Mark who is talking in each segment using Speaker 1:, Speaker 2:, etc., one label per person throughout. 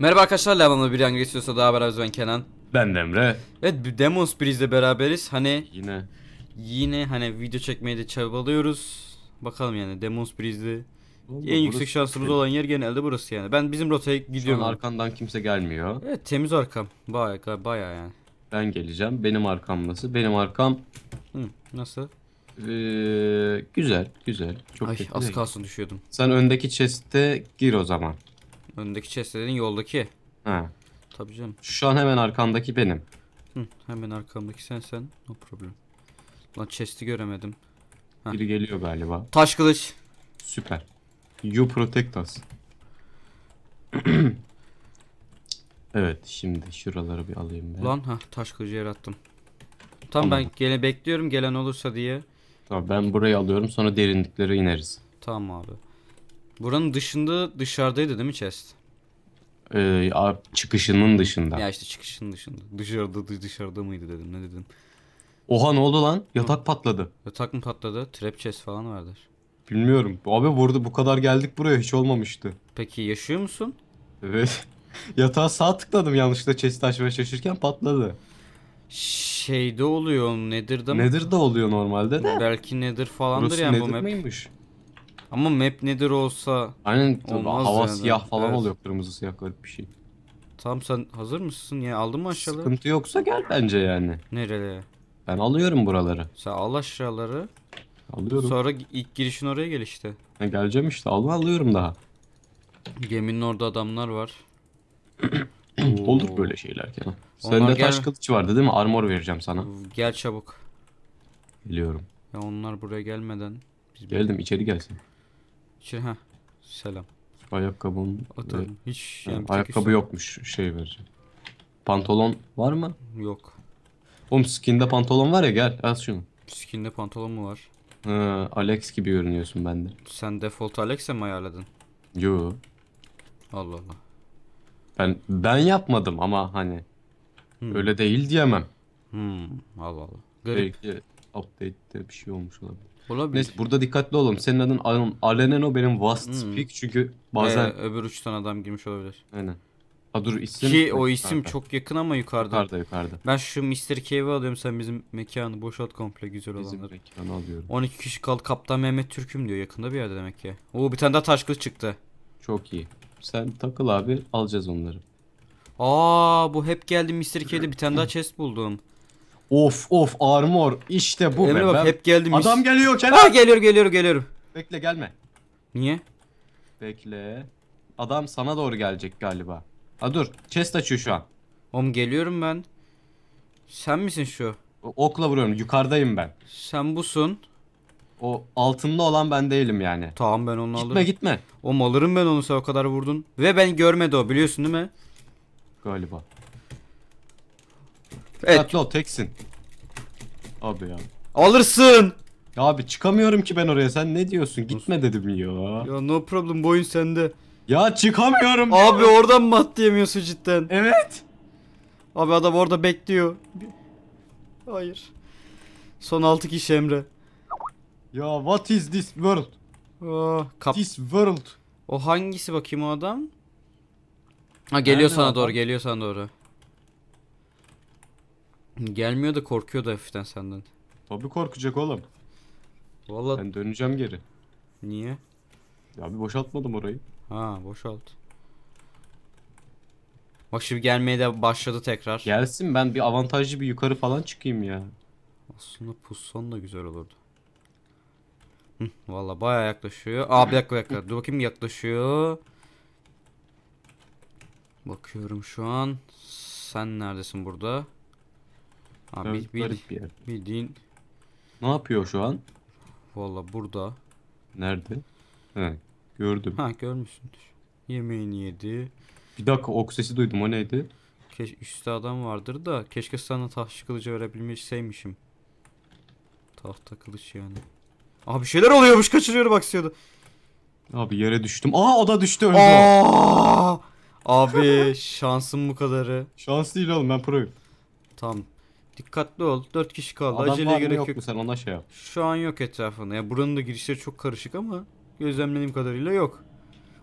Speaker 1: Merhaba arkadaşlar Levan'la bir yan geçiyorsa daha beraberiz ben Kenan. Ben Demre. Evet Demons Spiritz'le beraberiz. Hani yine yine hani video çekmeye de çabalıyoruz. Bakalım yani Demon Spiritz'le en yüksek şansımız olan yer genelde burası yani. Ben bizim rotaya gidiyorum. Şu an arkandan kimse gelmiyor. Evet temiz arkam. Baya baya yani. Ben geleceğim. Benim arkam nasıl? Benim arkam... Hı, nasıl? Ee, güzel, güzel. Çok Ay, az kalsın düşüyordum. Sen öndeki chest'e gir o zaman. Öndeki chest dediğin yoldaki. He. Tabii canım. Şu an hemen arkandaki benim. Hı, hemen arkamdaki sen sen. No problem. Lan chest'i göremedim. Heh. Biri geliyor galiba. Taş kılıç. Süper. You protect us. evet şimdi şuraları bir alayım ben. Lan ha taş kılıcı yarattım. Tam tamam. ben gene bekliyorum gelen olursa diye. Tamam ben burayı alıyorum sonra derinliklere ineriz. Tamam abi. Buranın dışında dışarıdaydı değil mi chest? Ee, çıkışının dışında. Ya işte çıkışının dışında. Dışarıda dışarıda mıydı dedim ne dedim. Oha ne oldu lan? Yatak Hı. patladı. Yatak mı patladı? Trap chest falan vardır. Bilmiyorum. Abi burada bu kadar geldik buraya hiç olmamıştı. Peki yaşıyor musun? Evet. Yatağa sağ tıkladım yanlışlıkla chest açmaya çalışırken patladı. Şeyde oluyor Nether'da mı? Nether'da oluyor normalde de. Belki Nether falandır Burası yani Nether bu map. Miymiş? Ama map nedir olsa Aynen olmaz hava yani. siyah falan evet. oluyor kırmızı siyah garip bir şey. Tamam sen hazır mısın? Yani aldın mı aşağıları? Sıkıntı yoksa gel bence yani. Nereye? Ben alıyorum buraları. Sen al aşağıları. Alıyorum. Sonra ilk girişin oraya gel işte. Ha, geleceğim işte alma alıyorum daha. Geminin orada adamlar var. Olur böyle şeyler Kenan. Sende gel... taş kılıç vardı değil mi? Armor vereceğim sana. Gel çabuk. Biliyorum. Ya onlar buraya gelmeden. Biz Geldim içeri gelsin. Şey ha. Selam. Ayakkabım. Atalım. Ve... Hiç yani ha, ayakkabı yokmuş şey vereceğim. Pantolon var mı? Yok. Oğlum skinde pantolon var ya gel al şunu. Skinde pantolon mu var? Ha, Alex gibi görünüyorsun bende. Sen default Alex'e mi ayarladın? Yo. Allah Allah. Ben ben yapmadım ama hani hmm. öyle değil diyemem. Hmm, Allah Allah. Garip. Belki update'te bir şey olmuş olabilir. Olabilir. Neyse burada dikkatli olun. Senin adın Al Aleneno benim Vast hmm. Speak çünkü bazen... Ee, öbür uçtan adam girmiş olabilir. Aynen. Ha dur isim... Ki o isim yukarıda. çok yakın ama yukarıda. Yukarıda yukarıda. Ben şu Mr. Cave'i alıyorum sen bizim mekanı boşalt komple güzel olanları. Bizim mekanı alıyorum. 12 kişi kaldı Kaptan Mehmet Türk'üm diyor yakında bir yerde demek ki. Oo bir tane daha taş kılıç çıktı. Çok iyi. Sen takıl abi alacağız onları. Aa bu hep geldi Mr. Cave'de bir tane daha chest buldum. Of of armor işte bu. Emre bak ben... hep geldim. Adam mis. geliyor Kenan. Ha ah, geliyor geliyor geliyor. Bekle gelme. Niye? Bekle. Adam sana doğru gelecek galiba. Ha dur chest açıyor şu an. Oğlum geliyorum ben. Sen misin şu? Okla vuruyorum yukarıdayım ben. Sen busun. O altında olan ben değilim yani. Tamam ben onu gitme, alırım. Gitme gitme. Oğlum alırım ben onu sen o kadar vurdun. Ve ben görmedi o biliyorsun değil mi? Galiba. Evet. Dikkatli ol teksin. Abi ya. Alırsın. Ya abi çıkamıyorum ki ben oraya sen ne diyorsun gitme dedim ya. Ya no problem boyun sende. Ya çıkamıyorum. Abi ya. oradan mı atlayamıyorsun cidden? Evet. Abi adam orada bekliyor. Hayır. Son 6 kişi Emre. Ya what is this world? Oh, this world. O hangisi bakayım o adam? Ha geliyor Nerede sana adam? doğru geliyor sana doğru. Gelmiyor da korkuyor da hafiften senden. Tabi korkacak oğlum. Vallahi Ben döneceğim geri. niye? Ya bir boşaltmadım orayı. Ha boşalt. Bak şimdi gelmeye de başladı tekrar. Gelsin ben bir avantajlı bir yukarı falan çıkayım ya. Aslında pussan da güzel olurdu. valla baya yaklaşıyor. Aa bir dakika bir dakika. Dur bakayım yaklaşıyor. Bakıyorum şu an. Sen neredesin burada? Ha, bir, bir, garip bir yer. Bildiğin Ne yapıyor şu an? valla burada. Nerede? He, gördüm. Ha görmüşsündür. Yemeğini yedi. Bir dakika ok sesi duydum o neydi? Keş üstte adam vardır da keşke sana taht kılıcı öğrenebilmişseymişim. Tahta kılıç yani. Abi bir şeyler oluyormuş kaçırıyorum aksiyonu. Abi yere düştüm. Aa o da düştü öldü. o. Aa! Abi şansım bu kadarı. Şans değil oğlum ben proyum. Tamam Dikkatli ol. dört kişi kaldı. Adam Acele gerek yok. yok. mu sen ona şey yap. Şu an yok etrafında. Ya buranın da girişleri çok karışık ama gözlemlediğim kadarıyla yok.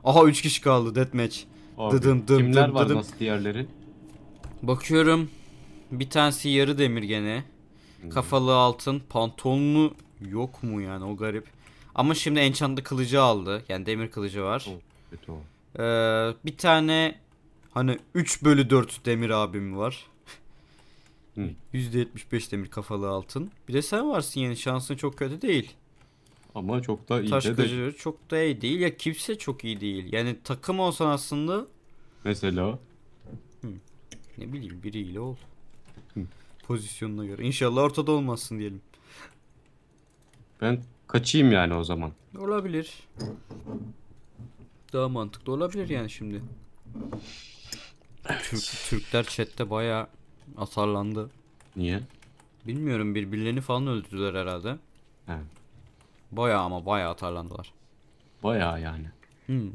Speaker 1: Aha üç kişi kaldı deathmatch. Abi, Dıdım dım kimler dım var dıdım. nasıl diğerleri? Bakıyorum. Bir tanesi yarı demir gene. Hmm. Kafalı altın. Pantolonlu yok mu yani o garip. Ama şimdi enchantlı kılıcı aldı. Yani demir kılıcı var. Oh, Ee, bir tane hani 3 bölü 4 demir abim var. Hı. %75 demir kafalı altın. Bir de sen varsın yani şansın çok kötü değil. Ama çok da iyi Taş de değil. çok da iyi değil. Ya kimse çok iyi değil. Yani takım olsan aslında. Mesela. Hı. Ne bileyim biriyle ol. Hı. Pozisyonuna göre. İnşallah ortada olmazsın diyelim. Ben kaçayım yani o zaman. Olabilir. Daha mantıklı olabilir yani şimdi. Türk, Türkler chatte baya Asarlandı. Niye? Bilmiyorum birbirlerini falan öldürdüler herhalde. He. Baya ama baya atarlandılar. Baya yani. Hmm.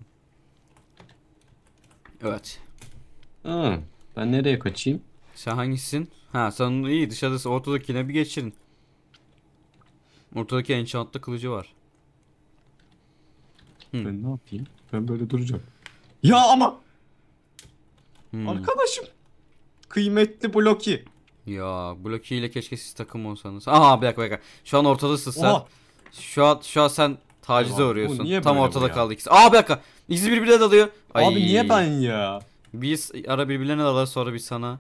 Speaker 1: Evet. Aa, ben nereye kaçayım? Sen hangisisin? Ha sen iyi dışarıdasın. Ortadakine bir geçirin. Ortadaki enchantlı kılıcı var. Hmm. Ben ne yapayım? Ben böyle duracağım. Ya ama! Hmm. Arkadaşım! Kıymetli Bloki. Ya Bloki ile keşke siz takım olsanız. Aha bir dakika bir dakika. Şu an ortadasın sen. Şu an, şu an sen tacize Ulan, uğruyorsun. Tam ortada ya? kaldı ikisi. Aa bir dakika. İkisi birbirine dalıyor. Ay. Abi niye ben ya? Biz ara birbirlerine dalar sonra bir sana.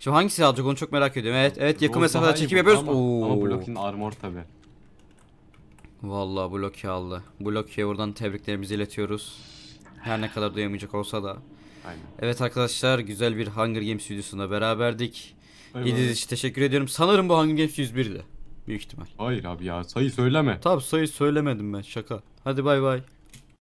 Speaker 1: Şimdi hangisi alacak onu çok merak ediyorum. Evet evet yakın mesafede mesafeden çekim yapıyoruz. Ama, ama Oo. Bloki'nin armor tabi. Vallahi bloke aldı. Bloke'ye buradan tebriklerimizi iletiyoruz. Her ne kadar duyamayacak olsa da. Aynen. Evet arkadaşlar güzel bir Hunger Games videosunda beraberdik. İzlediğiniz için teşekkür ediyorum. Sanırım bu Hunger Games 101'di. Büyük ihtimal. Hayır abi ya sayı söyleme. Tamam sayı söylemedim ben şaka. Hadi bay bay.